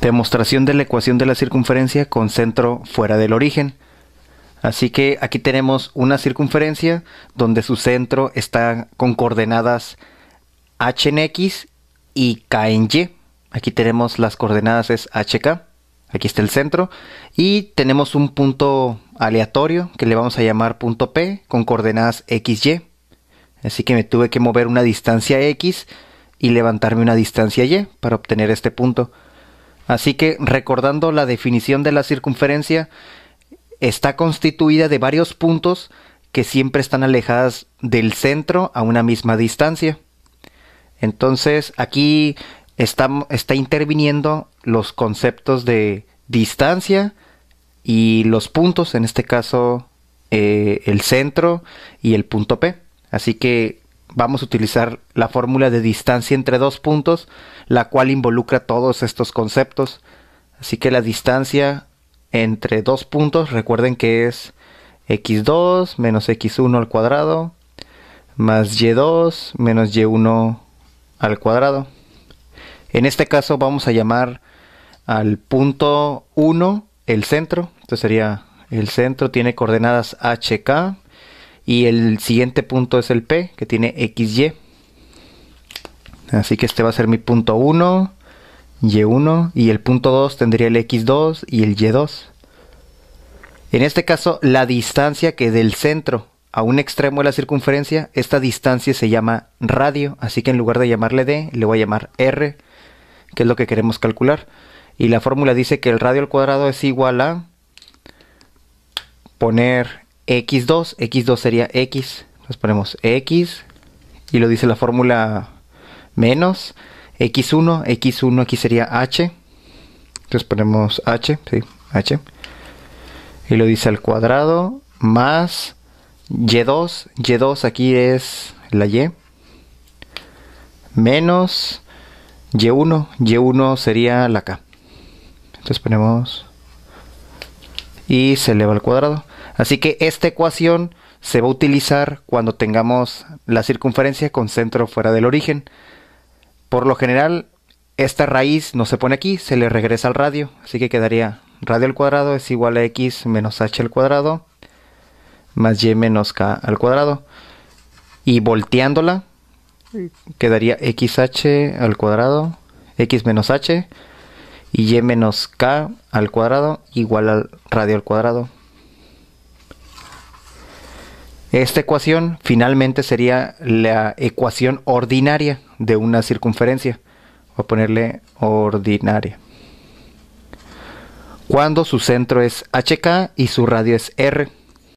Demostración de la ecuación de la circunferencia con centro fuera del origen. Así que aquí tenemos una circunferencia donde su centro está con coordenadas h en x y k en y. Aquí tenemos las coordenadas es hk. Aquí está el centro. Y tenemos un punto aleatorio que le vamos a llamar punto P con coordenadas XY. Así que me tuve que mover una distancia X y levantarme una distancia Y para obtener este punto. Así que recordando la definición de la circunferencia, está constituida de varios puntos que siempre están alejadas del centro a una misma distancia. Entonces aquí está, interviniendo los conceptos de distancia y los puntos, en este caso eh, el centro y el punto P. Así que vamos a utilizar la fórmula de distancia entre dos puntos, la cual involucra todos estos conceptos. Así que la distancia entre dos puntos, recuerden que es x2 menos x1 al cuadrado más y2 menos y1 al cuadrado. En este caso vamos a llamar al punto 1 el centro. Entonces sería el centro tiene coordenadas HK y el siguiente punto es el P que tiene XY. Así que este va a ser mi punto 1, Y1 y el punto 2 tendría el X2 y el Y2. En este caso la distancia que del centro a un extremo de la circunferencia, esta distancia se llama radio, así que en lugar de llamarle D, le voy a llamar R que es lo que queremos calcular. Y la fórmula dice que el radio al cuadrado es igual a poner x2, x2 sería x, entonces ponemos x y lo dice la fórmula menos x1, x1 aquí sería h, entonces ponemos h, sí, h, y lo dice al cuadrado más y2, y2 aquí es la y, menos y1, Y1 sería la K. Entonces ponemos y se eleva al cuadrado. Así que esta ecuación se va a utilizar cuando tengamos la circunferencia con centro fuera del origen. Por lo general, esta raíz no se pone aquí, se le regresa al radio. Así que quedaría radio al cuadrado es igual a x menos h al cuadrado más y menos k al cuadrado. Y volteándola, quedaría xh al cuadrado, x menos h y y menos k al cuadrado igual al radio al cuadrado. Esta ecuación finalmente sería la ecuación ordinaria de una circunferencia. Voy a ponerle ordinaria. Cuando su centro es hk y su radio es r.